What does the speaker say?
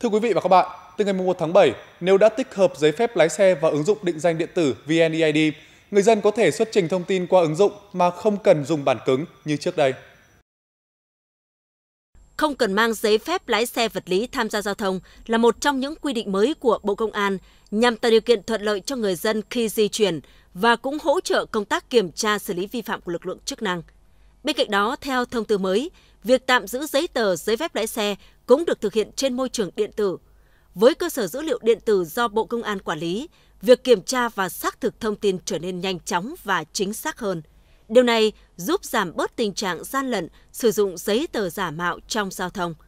Thưa quý vị và các bạn, từ ngày 1 tháng 7, nếu đã tích hợp giấy phép lái xe và ứng dụng định danh điện tử VNeID, người dân có thể xuất trình thông tin qua ứng dụng mà không cần dùng bản cứng như trước đây. Không cần mang giấy phép lái xe vật lý tham gia giao thông là một trong những quy định mới của Bộ Công an nhằm tạo điều kiện thuận lợi cho người dân khi di chuyển và cũng hỗ trợ công tác kiểm tra xử lý vi phạm của lực lượng chức năng. Bên cạnh đó, theo thông tư mới, việc tạm giữ giấy tờ giấy phép lái xe cũng được thực hiện trên môi trường điện tử. Với cơ sở dữ liệu điện tử do Bộ Công an quản lý, việc kiểm tra và xác thực thông tin trở nên nhanh chóng và chính xác hơn. Điều này giúp giảm bớt tình trạng gian lận, sử dụng giấy tờ giả mạo trong giao thông –